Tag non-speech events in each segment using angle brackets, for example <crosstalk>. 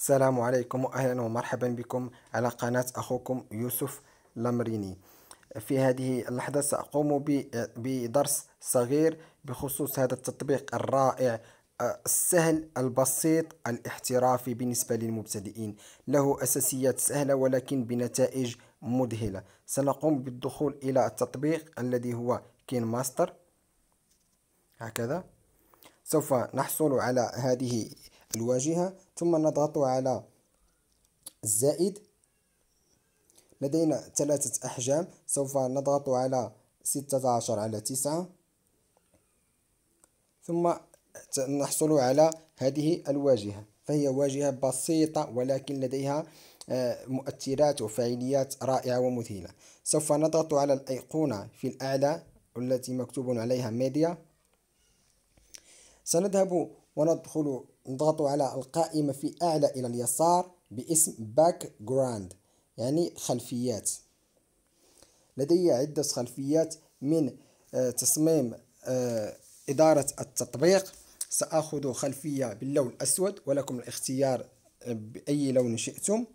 السلام عليكم واهلا ومرحبا بكم على قناة اخوكم يوسف لمريني في هذه اللحظة سأقوم بدرس صغير بخصوص هذا التطبيق الرائع آه، السهل البسيط الاحترافي بالنسبة للمبتدئين له أساسيات سهلة ولكن بنتائج مذهلة سنقوم بالدخول إلى التطبيق الذي هو كين ماستر هكذا سوف نحصل على هذه الواجهة ثم نضغط على الزائد لدينا ثلاثة أحجام سوف نضغط على ستة عشر على تسعة ثم نحصل على هذه الواجهة فهي واجهة بسيطة ولكن لديها آه، مؤثرات وفاعليات رائعة ومذهلة سوف نضغط على الأيقونة في الأعلى التي مكتوب عليها ميديا سنذهب وندخل نضغط على القائمة في أعلى إلى اليسار باسم background يعني خلفيات لدي عدة خلفيات من آه، تصميم آه، إدارة التطبيق سأخذ خلفية باللون الأسود ولكم الاختيار آه، بأي لون شئتم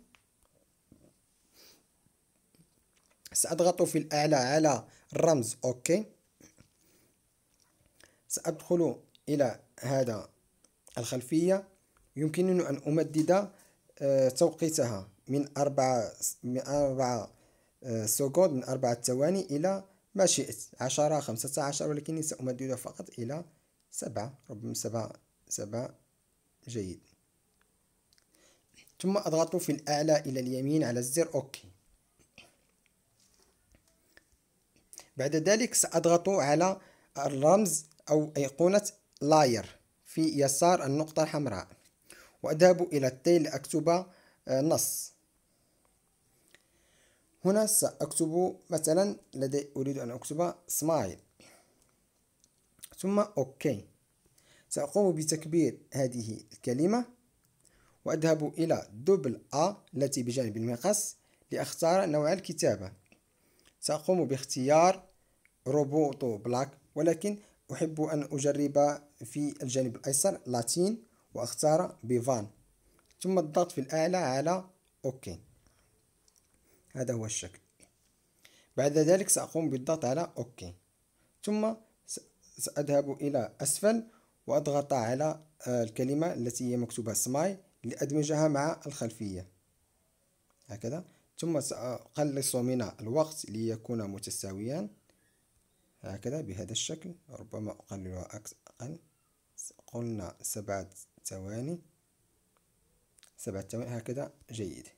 سأضغط في الأعلى على الرمز أوكي سأدخل إلى هذا الخلفية يمكنني أن أمدد آه، توقيتها من أربعة من أربعة آه، سكوند من أربعة ثواني إلى ما شئت عشرة خمسة عشر ولكني سأمدد فقط إلى سبعة ربما سبعة سبعة جيد ثم أضغط في الأعلى إلى اليمين على الزر أوكي بعد ذلك سأضغط على الرمز أو أيقونة لاير في يسار النقطة الحمراء وأذهب إلى التيل لأكتب آه، نص هنا سأكتب مثلا لدي أريد أن أكتب سمايل ثم أوكي سأقوم بتكبير هذه الكلمة وأذهب إلى دبل أ التي بجانب المقص لأختار نوع الكتابة سأقوم باختيار روبوتو بلاك ولكن أحب أن أجرب في الجانب الأيسر لاتين وأختار بيفان ثم الضغط في الأعلى على أوكي هذا هو الشكل بعد ذلك سأقوم بالضغط على أوكي ثم سأذهب إلى أسفل وأضغط على آه، الكلمة التي هي مكتوبة سماي لأدمجها مع الخلفية هكذا ثم سأقلص من الوقت ليكون متساويا هكذا بهذا الشكل ربما أقللها أقل قلنا سبعة ثواني سبعة ثواني هكذا جيد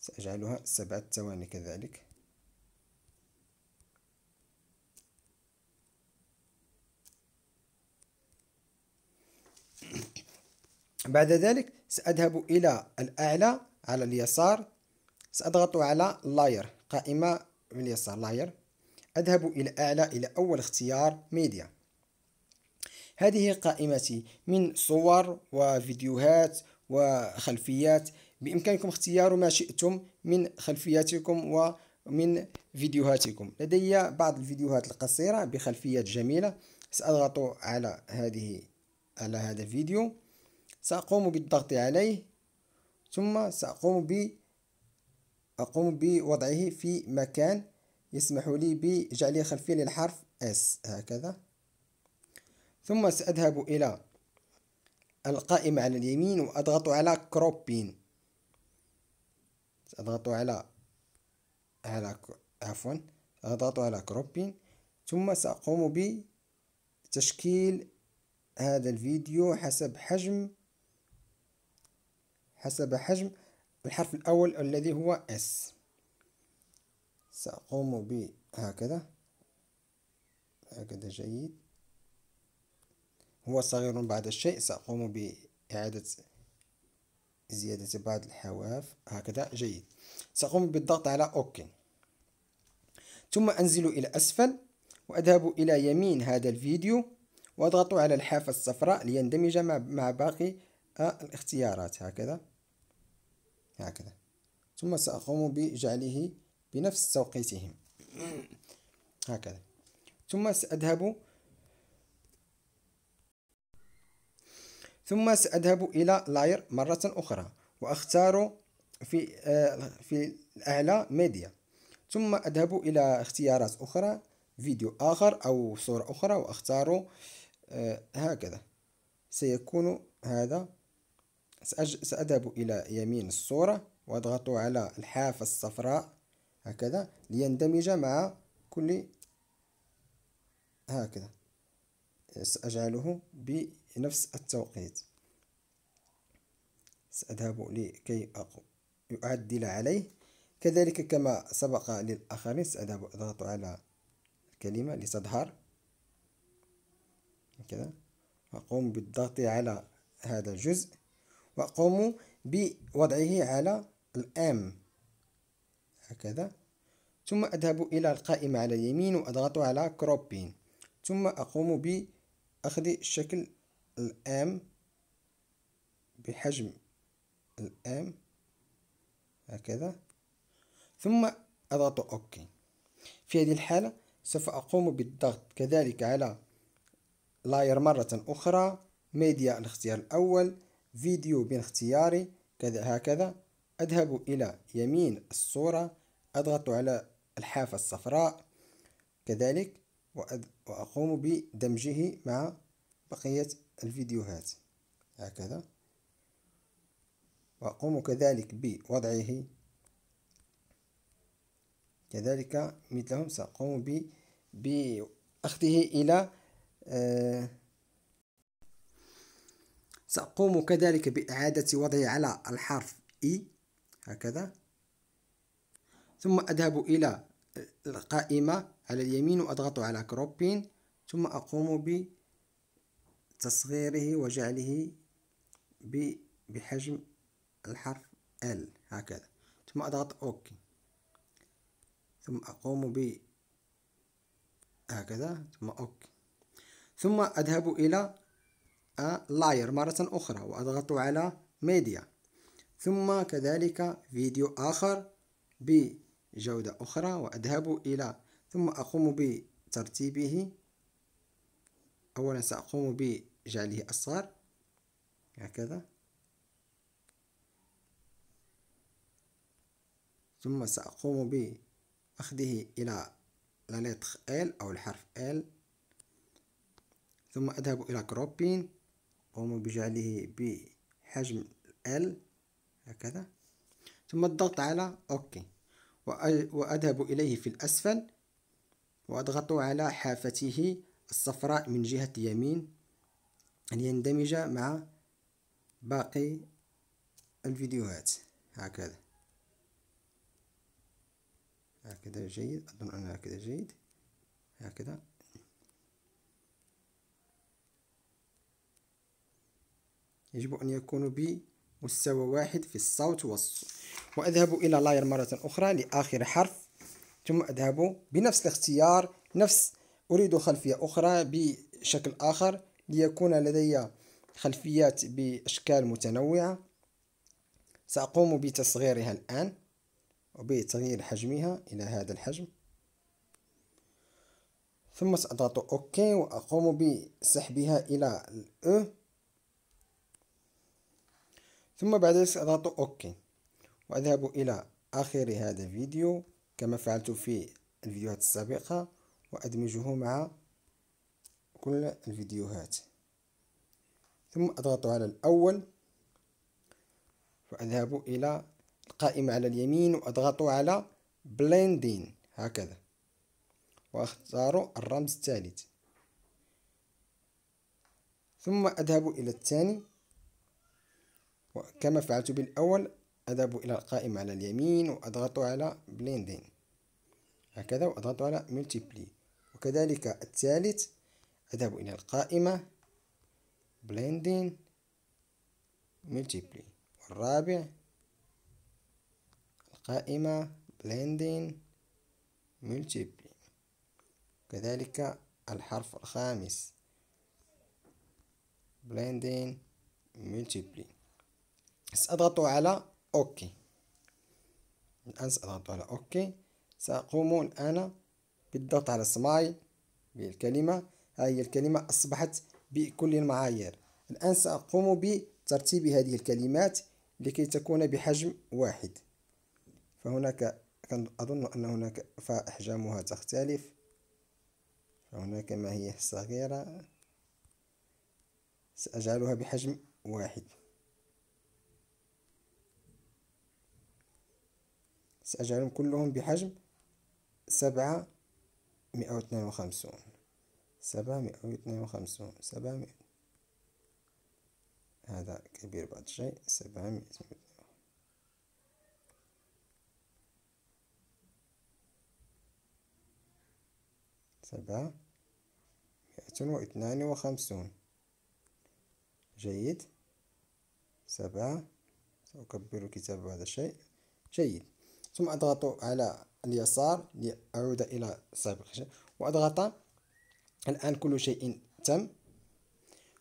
سأجعلها سبعة ثواني كذلك <clears throat> بعد ذلك سأذهب إلى الأعلى على اليسار سأضغط على لاير قائمة من اليسار لاير أذهب إلى أعلى إلى أول اختيار ميديا هذه قائمتي من صور وفيديوهات وخلفيات بإمكانكم اختيار ما شئتم من خلفياتكم ومن فيديوهاتكم لدي بعض الفيديوهات القصيرة بخلفيات جميلة سأضغط على هذه على هذا الفيديو سأقوم بالضغط عليه ثم سأقوم ب أقوم بوضعه في مكان يسمح لي بجعل خلفية للحرف S هكذا ثم سأذهب إلى القائمة على اليمين وأضغط على كروبين سأضغط على على عفوا أضغط على كروبين ثم سأقوم بتشكيل هذا الفيديو حسب حجم حسب حجم الحرف الأول الذي هو S سأقوم بهكذا هكذا جيد هو صغير بعض الشيء سأقوم بإعادة زيادة بعض الحواف هكذا جيد سأقوم بالضغط على أوكي ثم أنزل إلى أسفل وأذهب إلى يمين هذا الفيديو وأضغط على الحافة الصفراء ليندمج مع باقي آه، الاختيارات هكذا هكذا ثم سأقوم بجعله بنفس توقيتهم هكذا ثم سأذهب ثم سأذهب إلى لاير مرة أخرى وأختار في آه، في الأعلى ميديا ثم أذهب إلى اختيارات أخرى فيديو آخر أو صورة أخرى وأختار آه، هكذا سيكون هذا سأذهب إلى يمين الصورة وأضغط على الحافة الصفراء هكذا ليندمج مع كل هكذا سأجعله بنفس التوقيت سأذهب لكي أعدل عليه كذلك كما سبق للآخرين سأذهب أضغط على الكلمة لتظهر كذا أقوم بالضغط على هذا الجزء وأقوم بوضعه على الأم هكذا ثم أذهب إلى القائمة على اليمين وأضغط على كروبين ثم أقوم بأخذ الشكل الآم بحجم الآم هكذا ثم أضغط أوكي في هذه الحالة سوف أقوم بالضغط كذلك على لاير مرة أخرى ميديا الاختيار الأول فيديو بين اختياري كذا هكذا أذهب إلى يمين الصورة أضغط على الحافة الصفراء كذلك وأقوم بدمجه مع بقية الفيديوهات هكذا وأقوم كذلك بوضعه كذلك مثلهم سأقوم بأخذه إلى آه، سأقوم كذلك بإعادة وضعه على الحرف إي e. هكذا ثم أذهب إلى القائمة على اليمين وأضغط على كروبين ثم أقوم بتصغيره وجعله بحجم الحرف L هكذا ثم أضغط OK ثم أقوم ب هكذا ثم OK ثم أذهب إلى Layer آه، مرة أخرى وأضغط على ميديا ثم كذلك فيديو آخر ب جودة أخرى وأذهب إلى ثم أقوم بترتيبه أولا سأقوم بجعله أصغر هكذا ثم سأقوم بأخذه إلى لاليتخ L أو الحرف L ثم أذهب إلى كروبين أقوم بجعله بحجم L هكذا ثم الضغط على أوكي وأذهب إليه في الأسفل وأضغط على حافته الصفراء من جهة اليمين ليندمج مع باقي الفيديوهات هكذا هكذا جيد أظن أن هكذا جيد هكذا يجب أن يكون ب مستوى واحد في الصوت والصوت وأذهب إلى لاير مرة أخرى لآخر حرف ثم أذهب بنفس الاختيار نفس أريد خلفية أخرى بشكل آخر ليكون لدي خلفيات بأشكال متنوعة سأقوم بتصغيرها الآن وبتغيير حجمها إلى هذا الحجم ثم سأضغط أوكي وأقوم بسحبها إلى الأ ثم بعد ذلك سأضغط OK وأذهب إلى آخر هذا الفيديو كما فعلت في الفيديوهات السابقة وأدمجه مع كل الفيديوهات ثم أضغط على الأول وأذهب إلى القائمة على اليمين وأضغط على Blending هكذا وأختار الرمز الثالث ثم أذهب إلى الثاني وكما فعلت بالأول أذهب إلى القائمة على اليمين وأضغط على بليندين هكذا وأضغط على ملتيبلي وكذلك الثالث أذهب إلى القائمة بليندين ملتيبلي والرابع القائمة بليندين ملتيبلي كذلك الحرف الخامس blending multiply سأضغط على أوكي الآن سأضغط على أوكي سأقوم الآن بالضغط على سماي بالكلمة ها هي الكلمة أصبحت بكل المعايير الآن سأقوم بترتيب هذه الكلمات لكي تكون بحجم واحد فهناك أظن أن هناك فأحجامها تختلف فهناك ما هي صغيرة سأجعلها بحجم واحد سأجعلهم كلهم بحجم سبعة مئة واثنين وخمسون سبعة مئة واثنين وخمسون سبعة مئة هذا كبير بعض الشيء سبعة مئة سبعة مئة واثنان وخمسون جيد سبعة سأكبر الكتاب بهذا الشيء جيد ثم أضغط على اليسار لأعود إلى سابق وأضغط الآن كل شيء تم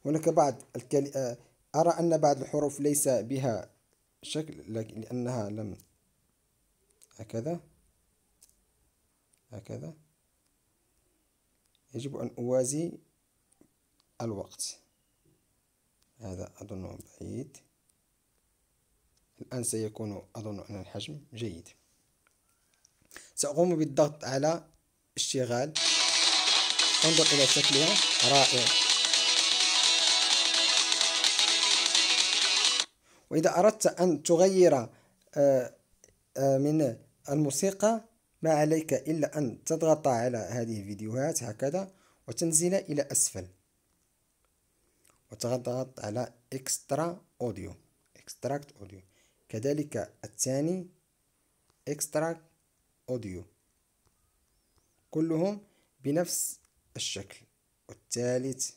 هناك بعض الكل... آه، أرى أن بعض الحروف ليس بها شكل لأنها لم هكذا هكذا يجب أن أوازي الوقت هذا أظنه بعيد الآن سيكون أظن أن الحجم جيد سأقوم بالضغط على اشتغال انظر إلى شكلها رائع وإذا أردت أن تغير آه، آه، من الموسيقى ما عليك إلا أن تضغط على هذه الفيديوهات هكذا وتنزل إلى أسفل وتضغط على اكسترا اوديو اكستراكت اوديو كذلك الثاني اكستراكت أوديو كلهم بنفس الشكل والثالث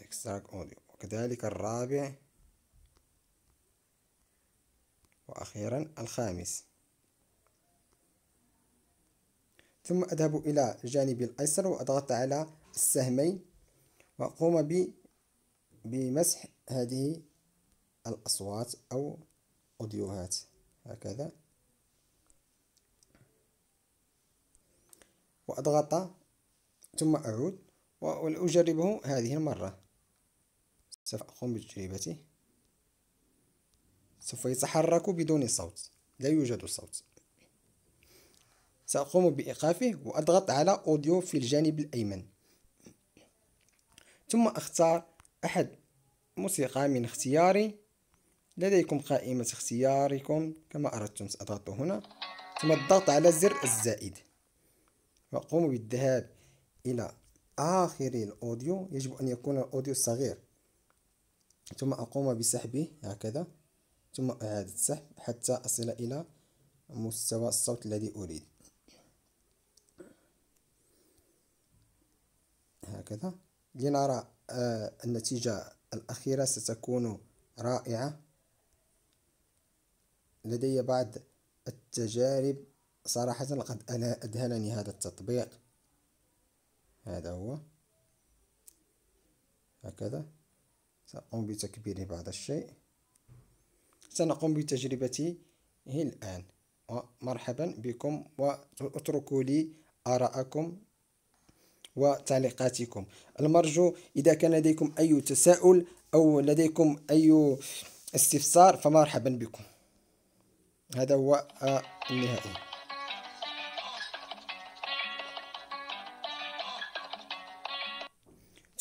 اكستراكت أوديو وكذلك الرابع وأخيرا الخامس ثم أذهب إلى الجانب الأيسر وأضغط على السهمين وأقوم ب بمسح هذه الأصوات أو أوديوهات هكذا وأضغط ثم أعود وأجربه هذه المرة سوف أقوم بتجربته سوف يتحرك بدون صوت لا يوجد صوت سأقوم بإيقافه وأضغط على أوديو في الجانب الأيمن ثم أختار أحد موسيقى من اختياري لديكم قائمة اختياركم كما أردتم سأضغط هنا ثم الضغط على زر الزائد وقوموا بالذهاب إلى آخر الأوديو يجب أن يكون الأوديو صغير ثم أقوم بسحبه هكذا ثم أعادة السحب حتى أصل إلى مستوى الصوت الذي أريد هكذا لنرى آه، النتيجة الأخيرة ستكون رائعة لدي بعض التجارب صراحة لقد أذهلني هذا التطبيق هذا هو هكذا سأقوم بتكبيره بعض الشيء سنقوم بتجربته الآن ومرحبا بكم واتركوا لي آراءكم وتعليقاتكم المرجو إذا كان لديكم أي تساؤل أو لديكم أي استفسار فمرحبا بكم هذا هو آه، النهائي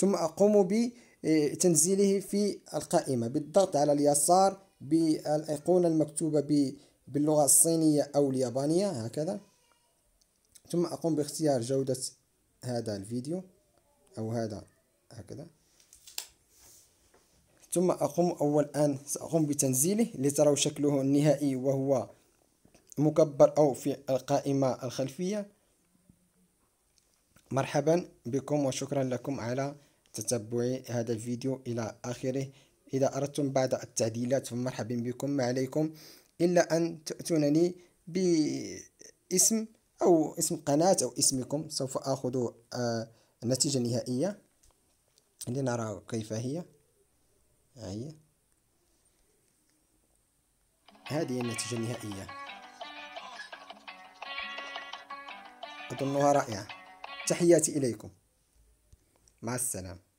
ثم أقوم بتنزيله في القائمة بالضغط على اليسار بالأيقونة المكتوبة باللغة الصينية أو اليابانية هكذا ثم أقوم باختيار جودة هذا الفيديو أو هذا هكذا ثم أقوم أول آن سأقوم بتنزيله لتروا شكله النهائي وهو مكبر أو في القائمة الخلفية مرحبا بكم وشكرا لكم على تتبع هذا الفيديو إلى آخره إذا أردتم بعض التعديلات فمرحبا بكم ما عليكم إلا أن تأتونني باسم أو اسم قناة أو اسمكم سوف أخذ آه، النتيجة النهائية لنرى كيف هي هي هذه النتيجة النهائية أظنها رائعة تحياتي إليكم مع السلامة